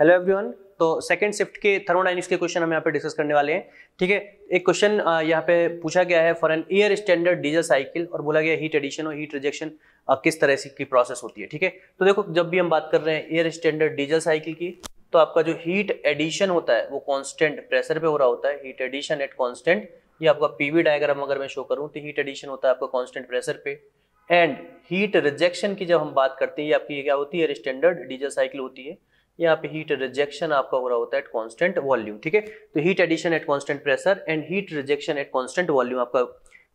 Hello everyone तो second shift के thermodynamics के क्वेश्चन हम यहाँ पे डिस्कस करने वाले हैं ठीक है एक क्वेश्चन यहाँ पे पूछा गया है for an year standard diesel cycle और बोला गया हीट एडिशन और हीट रिजेक्शन किस तरह की प्रोसेस होती है ठीक है तो देखो जब भी हम बात कर रहे हैं ईयर स्टैंडर्ड डीजल साइकिल की तो आपका जो हीट एडिशन होता है वो कॉन्स्टेंट प्रेशर पे हो रहा होता है हीट एडिशन एट कॉन्स्टेंट ये आपका पीवी डायग्राम अगर मैं शो करूँ तो हीट एडिशन होता है आपका कॉन्स्टेंट प्रेशर पे एंड हीट रिजेक्शन की जब हम बात करते हैं ये आपकी क्या होती है स्टैंडर्ड डीजल साइकिल होती है यहाँ पे हीट रिजेक्शन आपका हो रहा होता है एट कॉन्स्टेंट वॉल्यूम ठीक है तो heat addition at constant pressure and heat rejection at constant volume आपका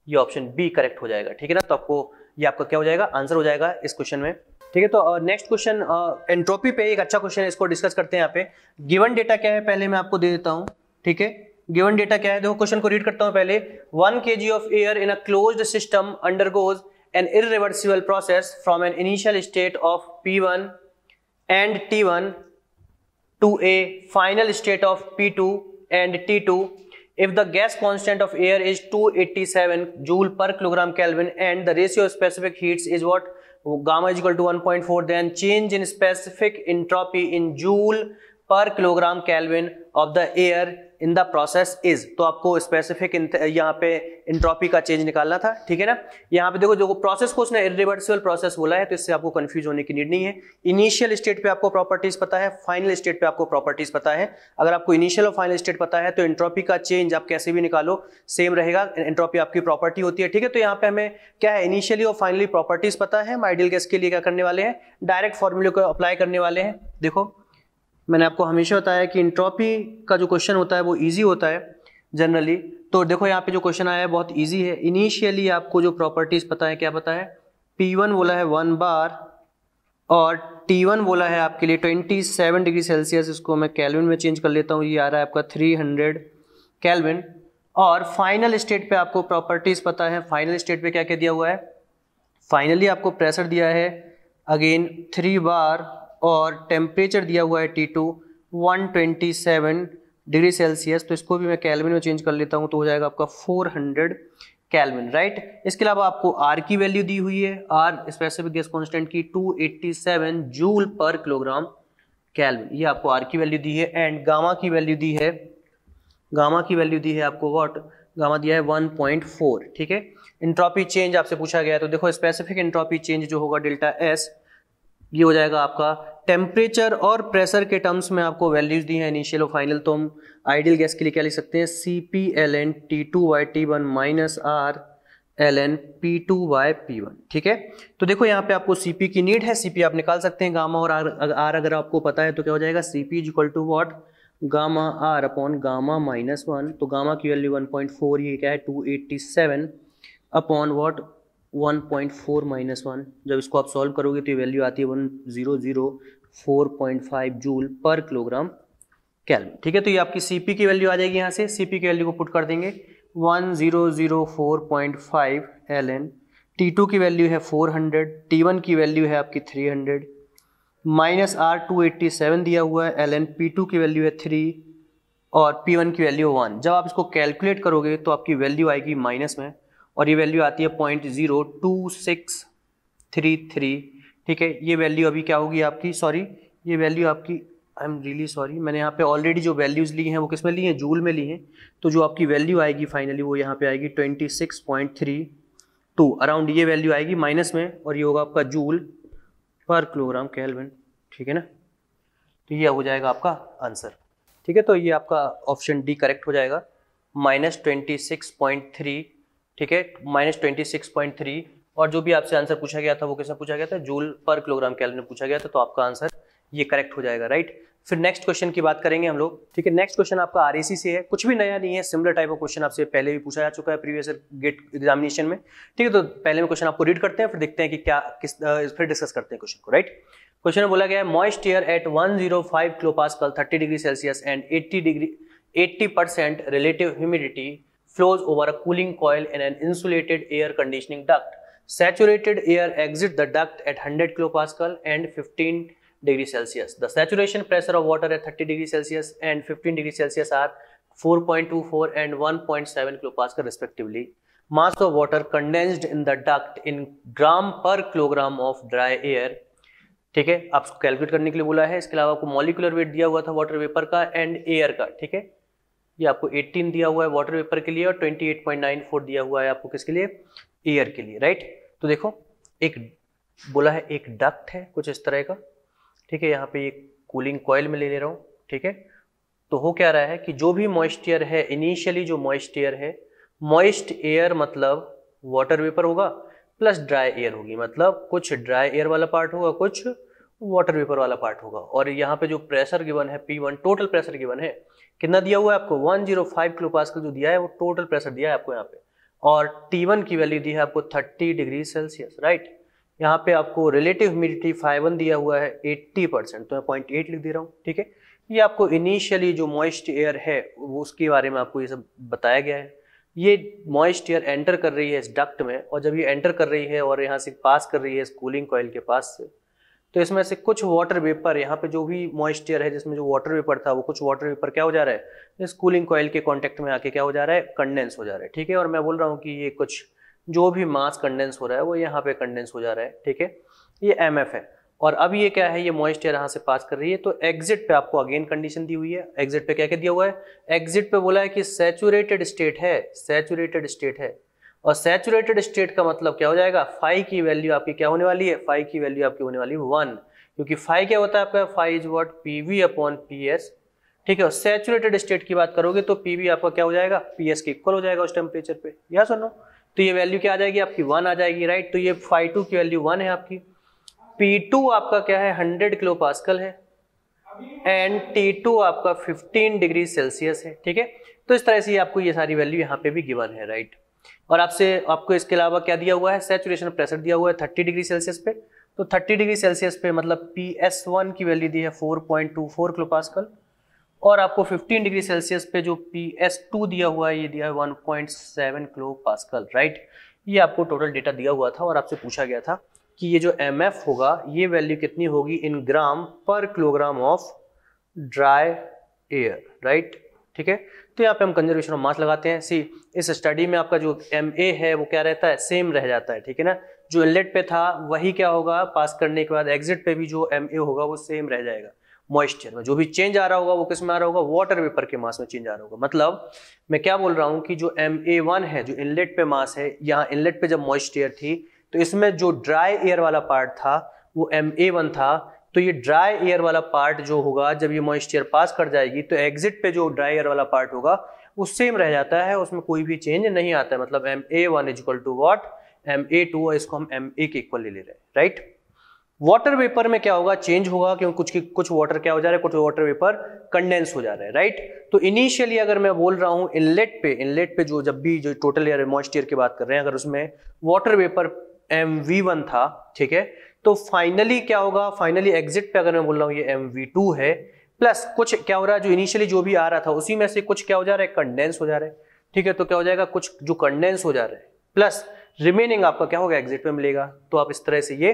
ये ऑप्शन बी करेक्ट हो जाएगा ठीक है ना तो आपको ये आपका क्या हो जाएगा आंसर हो जाएगा इस क्वेश्चन में ठीक है तो नेक्स्ट क्वेश्चन एंट्रोपी पे एक अच्छा क्वेश्चन है इसको डिस्कस करते हैं यहाँ पे गिवन डेटा क्या है पहले मैं आपको दे देता हूँ ठीक है गिवन डेटा क्या है देखो क्वेश्चन को रीड करता हूँ पहले one K G of air in a closed system undergoes an irreversible process from an initial state of P one and T one to a final state of P2 and T2 if the gas constant of air is 287 joule per kilogram Kelvin and the ratio of specific heats is what gamma is equal to 1.4 then change in specific entropy in joule per kilogram kelvin of the air in the process is तो आपको specific यहाँ पे entropy का change निकालना था ठीक है ना यहाँ पे देखो जो प्रोसेस को उसने इरिवर्सिबल प्रोसेस बोला है तो इससे आपको कंफ्यूज होने की नीड नहीं है इनिशियल स्टेट पे आपको प्रॉपर्टीज पता है फाइनल स्टेट पे आपको प्रॉपर्टीज पता है अगर आपको इनिशियल और फाइनल स्टेट पता है तो इंट्रॉपी का चेंज आप कैसे भी निकालो सेम रहेगा इंट्रॉपी आपकी प्रॉपर्टी होती है ठीक है तो यहाँ पे हमें क्या है इनिशियली और फाइनली प्रॉपर्टीज पता है हम आइडियल गैस के लिए क्या करने वाले हैं डायरेक्ट फॉर्मूले को अप्लाई करने वाले हैं देखो मैंने आपको हमेशा बताया कि इंट्रॉपी का जो क्वेश्चन होता है वो ईजी होता है जनरली तो देखो यहाँ पे जो क्वेश्चन आया है बहुत ईजी है इनिशियली आपको जो प्रॉपर्टीज पता है क्या पता है पी वन बोला है वन बार और टी वन बोला है आपके लिए ट्वेंटी सेवन डिग्री सेल्सियस इसको मैं कैलविन में चेंज कर लेता हूँ ये आ रहा है आपका थ्री हंड्रेड कैलविन और फाइनल स्टेट पे आपको प्रॉपर्टीज पता है फाइनल स्टेट पे क्या क्या दिया हुआ है फाइनली आपको प्रेशर दिया है अगेन थ्री बार और टेम्परेचर दिया हुआ है T two one twenty seven degree Celsius तो इसको भी मैं कैलविन में चेंज कर लेता हूँ तो हो जाएगा आपका फोर हंड्रेड कैलविन राइट इसके अलावा आपको आर की वैल्यू दी हुई है आर स्पेसिफिक गैस कॉन्स्टेंट की seven joule per kilogram kelvin ये आपको आर की वैल्यू दी है एंड गामा की वैल्यू दी है गामा की वैल्यू दी है आपको वॉट गामा दिया है 1.4 ठीक है इंट्रॉपी चेंज आपसे पूछा गया है तो देखो स्पेसिफिक इंट्रॉपी चेंज जो होगा डेल्टा एस ये हो जाएगा आपका टेम्परेचर और प्रेशर के टर्म्स में आपको वैल्यूज दी हैं इनिशियल और फाइनल तो हम आइडियल गैस के लिए क्या लिख सकते हैं C P L N T two by T one minus R L N P two by P one ठीक है तो देखो यहाँ पे आपको सी पी की नीड है सी पी आप निकाल सकते हैं गामा और आर, आर अगर आपको पता है तो क्या हो जाएगा C P is equal to what gamma R upon gamma minus one तो गामा की वैल्यू वन पॉइंट फोर ये क्या है two eighty seven upon what one point four minus one जब इसको आप सॉल्व करोगे तो ये वैल्यू आती है one zero zero four point five joule per kilogram kelvin ठीक है तो ये आपकी सीपी की वैल्यू आ जाएगी यहाँ से सीपी की वैल्यू को पुट कर देंगे one zero zero four point five L N T two की वैल्यू है फोर हंड्रेड टी वन की वैल्यू है आपकी three hundred minus R two eighty seven दिया हुआ है एल एन पी टू की वैल्यू है थ्री और पी वन की वैल्यू वन जब आप इसको कैलकुलेट करोगे तो आपकी वैल्यू आएगी माइनस में और ये वैल्यू आती है point zero two six three three ठीक है ये वैल्यू अभी क्या होगी आपकी सॉरी ये वैल्यू आपकी आई एम रियली सॉरी मैंने यहाँ पे ऑलरेडी जो वैल्यूज़ ली हैं वो किस में ली हैं जूल में ली हैं तो जो आपकी वैल्यू आएगी फाइनली वो यहाँ पे आएगी twenty six point three two around ये वैल्यू आएगी माइनस में और ये होगा आपका जूल पर किलोग्राम कैलविन ठीक है ना तो ये हो जाएगा आपका आंसर ठीक है तो ये आपका ऑप्शन डी करेक्ट हो जाएगा minus twenty six point three ठीक है minus twenty six point three और जो भी आपसे आंसर पूछा गया था वो किसने पूछा गया था जूल पर किलोग्राम कैलोरी में पूछा गया था तो आपका आंसर ये करेक्ट हो जाएगा राइट फिर नेक्स्ट क्वेश्चन की बात करेंगे हम लोग ठीक है नेक्स्ट क्वेश्चन आपका आर से है कुछ भी नया नहीं है सिमिलर टाइप ऑफ क्वेश्चन आपसे पहले भी पूछा जा चुका है प्रीवियस गेट एग्जामिनेशन में ठीक है तो पहले में क्वेश्चन आपको रीड करते हैं फिर देखते हैं कि क्या किस फिर डिस्कस करते हैं क्वेश्चन को राइट क्वेश्चन में बोला गया है moist air at five kilopascal thirty degree Celsius and eighty degree eighty percent relative humidity flows over a cooling coil in an insulated air conditioning duct. Saturated air exits the duct at 100 kPa and 15 degree Celsius. The saturation pressure of water at 30 degree Celsius and 15 degree Celsius are 4.24 and 1.7 kPa respectively. Mass of water condensed in the duct in gram per kilogram of dry air ठीक है आपको calculate करने के लिए बोला है इसके अलावा आपको मॉलिकुलर वेट दिया हुआ था वाटर वेपर का एंड एयर का ठीक है ये आपको 18 दिया हुआ है वाटर वेपर के लिए और 28.94 दिया हुआ है आपको किसके लिए एयर के लिए राइट तो देखो एक बोला है एक डक्ट है कुछ इस तरह का ठीक है यहाँ पे ये कूलिंग कॉयल में ले ले रहा हूँ ठीक है तो हो क्या रहा है कि जो भी मॉइस्टियर है इनिशियली जो मॉइस्टियर है मॉइस्ट एयर मतलब वाटर वेपर होगा प्लस ड्राई एयर होगी मतलब कुछ ड्राई एयर वाला पार्ट होगा कुछ वाटर वेपर वाला पार्ट होगा और यहाँ पे जो प्रेशर गिवन है P one total pressure given है कितना दिया हुआ है आपको 105 जीरो फाइव किलो पास्कल जो दिया है वो टोटल प्रेशर दिया है आपको यहाँ पे और टी वन की वैल्यू दी है आपको 30 डिग्री सेल्सियस राइट यहाँ पे आपको रिलेटिव ह्यूमिडिटी फाइव वन दिया हुआ है 80 परसेंट तो मैं पॉइंट एट लिख दे रहा हूँ ठीक है ये आपको इनिशियली जो मॉइस्ट एयर है वो उसके बारे में आपको ये सब बताया गया है ये मॉइस्ट एयर एंटर कर रही है इस डक्ट में और जब ये एंटर कर रही है और यहाँ से पास कर रही है इस कूलिंग कॉयल के पास से तो इसमें से कुछ वाटर वेपर यहाँ पे जो भी मॉइस्चर है जिसमें जो वाटर वेपर था वो कुछ वाटर वेपर क्या हो जा रहा है इस कूलिंग कॉयल के कॉन्टेक्ट में आके क्या हो जा रहा है कंडेंस हो जा रहा है ठीक है और मैं बोल रहा हूँ कि ये कुछ जो भी मास कंडेंस हो रहा है वो यहाँ पे कंडेंस हो जा रहा है ठीक है ये एम है और अब ये क्या है ये मॉइस्चर यहाँ से पास कर रही है तो एग्जिट पे आपको अगेन कंडीशन दी हुई है एग्जिट पे क्या क्या दिया हुआ है एग्जिट पे बोला है कि सैचुरेटेड स्टेट है सेचुरेटेड स्टेट है और सैचुरेटेड स्टेट का मतलब क्या हो जाएगा फाइव की वैल्यू आपकी क्या होने वाली है फाइव की वैल्यू आपकी होने वाली है वन क्योंकि फाइव क्या होता है आपका phi is what P V upon P S ठीक है और सैचुरेटेड स्टेट की बात करोगे तो पी वी आपका क्या हो जाएगा पी एस के इक्वल हो जाएगा उस टेम्परेचर पे यह सुनो तो ये वैल्यू क्या आ जाएगी आपकी वन आ जाएगी राइट तो ये फाइव टू की वैल्यू वन है आपकी पी टू आपका क्या है हंड्रेड किलो पास्कल है एंड टी टू आपका फिफ्टीन डिग्री सेल्सियस है ठीक है तो इस तरह से आपको ये सारी वैल्यू यहाँ पे भी गिवन है राइट और आपसे आपको इसके अलावा क्या दिया हुआ है सेचुरेशन प्रेशर दिया हुआ है थर्टी डिग्री सेल्सियस पे तो थर्टी डिग्री सेल्सियस पे मतलब पी एस वन की वैल्यू दी है four point two four kilopascal और आपको फिफ्टीन डिग्री सेल्सियस पे जो पी एस टू दिया हुआ है ये दिया है one point seven kilopascal right ये आपको टोटल डेटा दिया हुआ था और आपसे पूछा गया था कि ये जो एम एफ होगा ये वैल्यू कितनी होगी in gram per kilogram of dry air right ठीक है तो यहाँ पे हम कंजर्वेशन ऑफ मास लगाते हैं सी इस स्टडी में आपका जो एम ए है वो क्या रहता है सेम रह जाता है ठीक है ना जो इनलेट पे था वही क्या होगा पास करने के बाद एग्जिट पे भी जो एम ए होगा वो सेम रह जाएगा मॉइस्चर में जो भी चेंज आ रहा होगा वो किस में आ रहा होगा वाटर वेपर के मास में चेंज आ रहा होगा मतलब मैं क्या बोल रहा हूँ कि जो एम ए वन है जो इनलेट पे मास है यहाँ इनलेट पे जब मॉइस्चर थी तो इसमें जो ड्राई एयर वाला पार्ट था वो एम ए वन था तो ये ड्राई एयर वाला पार्ट जो होगा जब ये मॉइस्चर पास कर जाएगी तो एग्जिट पे जो ड्राई एयर वाला पार्ट होगा वो सेम रह जाता है उसमें कोई भी चेंज नहीं आता है मतलब M A one is equal to what M A two इसको हम एम ए के इक्वल ले ले रहे हैं राइट वाटर वेपर में क्या होगा चेंज होगा क्योंकि कुछ कुछ वाटर क्या हो जा रहा है कुछ वाटर वेपर कंडेंस हो जा रहा है राइट तो इनिशियली अगर मैं बोल रहा हूँ इनलेट पे इनलेट पे जो जब भी जो टोटल एयर मॉइस्चर की बात कर रहे हैं अगर उसमें water vapour M V one था ठीक है तो फाइनली क्या होगा फाइनली एग्जिट पे अगर मैं बोल रहा हूँ ये एम है प्लस कुछ क्या हो रहा है जो इनिशियली जो भी आ रहा था उसी में से कुछ क्या हो जा रहा है कंडेंस हो जा रहा है ठीक है तो क्या हो जाएगा कुछ जो कंडेंस हो जा रहा है प्लस रिमेनिंग आपका क्या होगा एग्जिट पे मिलेगा तो आप इस तरह से ये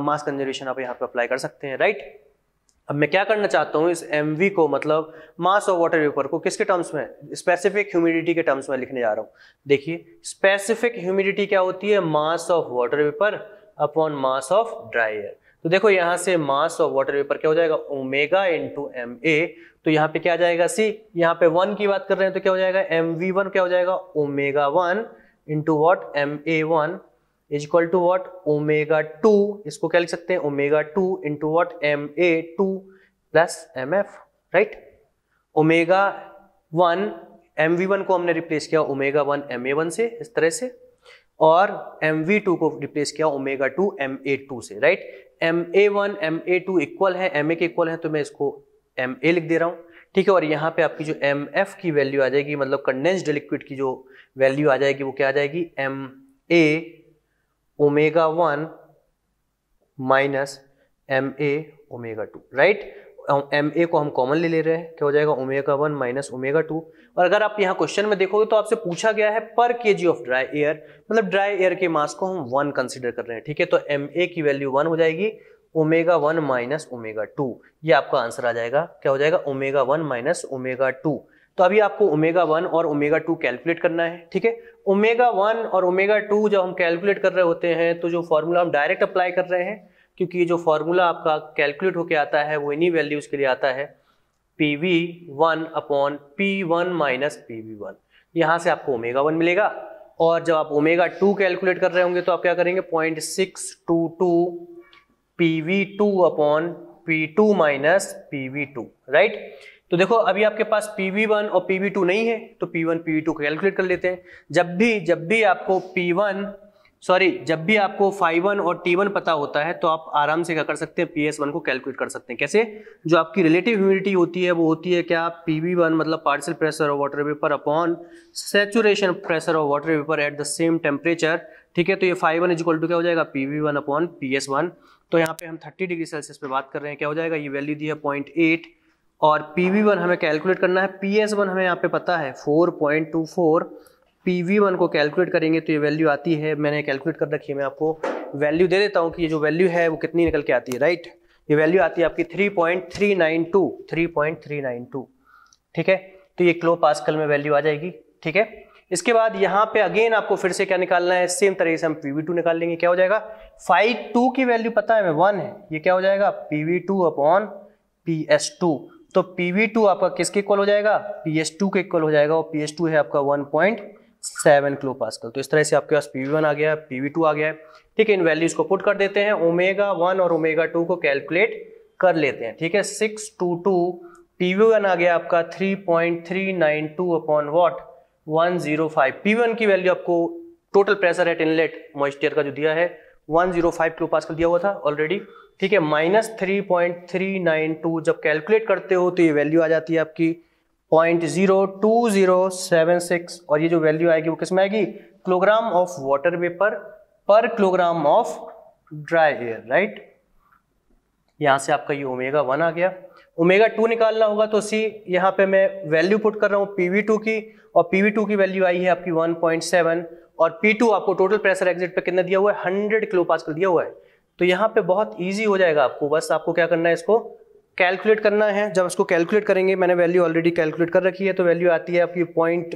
मास uh, कंजर्वेशन आप यहाँ पे अप्लाई कर सकते हैं राइट अब मैं क्या करना चाहता हूँ इस एम को मतलब मास ऑफ वाटर वेपर को किसके टर्म्स में स्पेसिफिक ह्यूमिडिटी के टर्म्स में लिखने जा रहा हूँ देखिए स्पेसिफिक ह्यूमिडिटी क्या होती है mass of water vapour upon mass of dry air तो देखो यहाँ से मास ऑफ वाटर वेपर क्या हो जाएगा ओमेगा इंटू एम ए तो यहाँ पे क्या जाएगा सी यहाँ पे वन की बात कर रहे हैं तो क्या हो जाएगा एम वी वन क्या हो जाएगा omega one into what M A one is equal to what omega two इसको क्या लिख सकते हैं omega two into what M A two plus M F right omega one M V one को हमने रिप्लेस किया omega one M A one से इस तरह से और एम वी टू को रिप्लेस किया omega two M A two से right M A one M A to equal है एम ए के इक्वल है तो मैं इसको एम ए लिख दे रहा हूँ ठीक है और यहाँ पे आपकी जो एम एफ की वैल्यू आ जाएगी मतलब कंडेंस्ड लिक्विड की जो वैल्यू आ जाएगी वो क्या आ जाएगी M A omega one minus M A omega two right M A को हम कॉमन ले ले रहे हैं क्या हो जाएगा omega one minus omega two और अगर आप यहाँ क्वेश्चन में देखोगे तो आपसे पूछा गया है पर मतलब K G of dry air मतलब ड्राई एयर के मास को हम वन कंसिडर कर रहे हैं ठीक है तो एम ए की वैल्यू वन हो जाएगी omega one minus omega two ये आपका आंसर आ जाएगा क्या हो जाएगा omega one minus omega two तो अभी आपको ओमेगा वन और ओमेगा टू कैलकुलेट करना है ठीक है ओमेगा वन और ओमेगा टू जब हम कैलकुलेट कर रहे होते हैं तो जो फॉर्मूला हम डायरेक्ट अप्लाई कर रहे हैं क्योंकि ये जो फॉर्मूला आपका कैलकुलेट होके आता है वो इन्हीं वैल्यूज़ के लिए आता है P V one upon P one minus P V one यहाँ से आपको ओमेगा वन मिलेगा और जब आप ओमेगा टू कैलकुलेट कर रहे होंगे तो आप क्या करेंगे point six two two P V two upon P two minus P V two right तो देखो अभी आपके पास पी वी वन और पी वी टू नहीं है तो P one P V two calculate कर लेते हैं जब भी जब भी आपको पी वन सॉरी जब भी आपको फाइव वन और टी वन पता होता है तो आप आराम से क्या कर सकते हैं पी एस वन को कैलकुलेट कर सकते हैं कैसे जो आपकी रिलेटिव ह्यूमिडिटी होती है वो होती है क्या पी वी वन मतलब partial pressure of water vapour upon saturation pressure of water vapour at the same temperature ठीक है तो ये five one is equal to क्या हो जाएगा P V one upon P S one तो यहाँ पे हम थर्टी डिग्री सेल्सियस पे बात कर रहे हैं क्या हो जाएगा ये वैल्यू दी है पॉइंट एट और पी वी वन हमें कैलकुलेट करना है पी एस वन हमें यहाँ पे पता है four point two four P V one को कैलकुलेट करेंगे तो ये वैल्यू आती है मैंने कैलकुलेट कर रखी है मैं आपको वैल्यू दे देता हूँ कि ये जो वैल्यू है वो कितनी निकल के आती है राइट ये वैल्यू आती है आपकी 3.392 3.392 ठीक है तो ये क्लो पास्कल में वैल्यू आ जाएगी ठीक है इसके बाद यहाँ पे अगेन आपको फिर से क्या निकालना है सेम तरीके से हम पी टू निकाल लेंगे क्या हो जाएगा फाइव टू की वैल्यू पता है वन है ये क्या हो जाएगा P V two upon P S two तो पी वी टू आपका किसके इक्वल हो जाएगा पी एस टू के इक्वल हो जाएगा और पी एस टू है आपका one point seven kilopascal तो इस तरह से आपके पास पी आ गया पी वी आ गया ठीक है इन वैल्यूज को पुट कर देते हैं ओमेगा वन और ओमेगा टू को कैलकुलेट कर लेते हैं ठीक है six two two P V one आ गया आपका three point three nine two upon what one zero five P one की वैल्यू आपको total pressure at inlet moisture का जो दिया है one zero five kilopascal दिया हुआ था ऑलरेडी ठीक है minus three point three nine two जब कैलकुलेट करते हो तो ये वैल्यू आ जाती है आपकी point zero two zero seven six और ये जो वैल्यू आएगी वो किसमें आएगी kilogram of water vapour per kilogram of dry air right यहां से आपका ये ओमेगा वन आ गया ओमेगा टू निकालना होगा तो सी यहां पे मैं वैल्यू पुट कर रहा हूं पीवी टू की और पीवी टू की वैल्यू आई है आपकी वन पॉइंट सेवन और पी टू आपको टोटल प्रेशर एग्जिट पे कितना दिया हुआ है हंड्रेड किलो पास कर दिया हुआ है तो यहाँ पे बहुत इजी हो जाएगा आपको बस आपको क्या करना है इसको कैलकुलेट करना है जब इसको कैलकुलेट करेंगे मैंने वैल्यू ऑलरेडी कैलकुलेट कर रखी है तो वैल्यू आती है आपकी point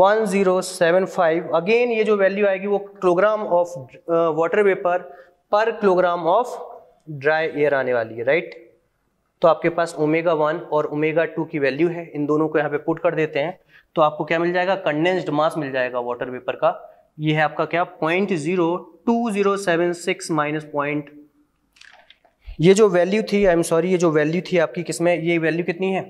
one zero seven five again ये जो वैल्यू आएगी वो kilogram of water vapour per kilogram of dry air आने वाली है राइट तो आपके पास ओमेगा वन और ओमेगा टू की वैल्यू है इन दोनों को यहाँ पे पुट कर देते हैं तो आपको क्या मिल जाएगा कंडेंस्ड मास मिल जाएगा वाटर वेपर का ये है आपका क्या point zero two zero seven six minus point ये जो वैल्यू थी आई एम सॉरी ये जो वैल्यू थी आपकी किसमें ये वैल्यू कितनी है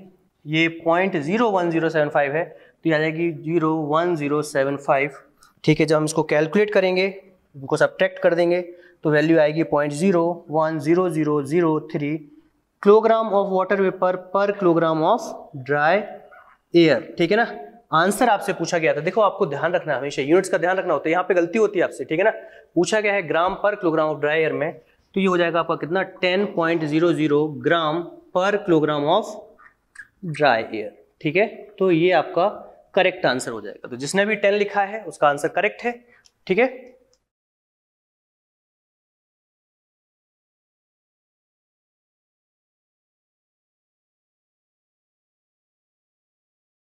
ये point zero one zero seven five है तो ये आ जाएगी zero one zero seven five ठीक है जब हम इसको कैलकुलेट करेंगे इनको सब्ट्रैक्ट कर देंगे तो वैल्यू आएगी point zero one zero zero zero three kilogram of water vapour per kilogram of dry air ठीक है ना आंसर आपसे पूछा गया था देखो आपको ध्यान रखना हमेशा यूनिट्स का ध्यान रखना होता है यहाँ पे गलती होती है आपसे ठीक है ना पूछा गया है ग्राम per kilogram of dry air में तो ये हो जाएगा आपका कितना 10.00 ग्राम per kilogram of dry air ठीक है तो ये आपका करेक्ट आंसर हो जाएगा तो जिसने भी 10 लिखा है उसका आंसर करेक्ट है ठीक है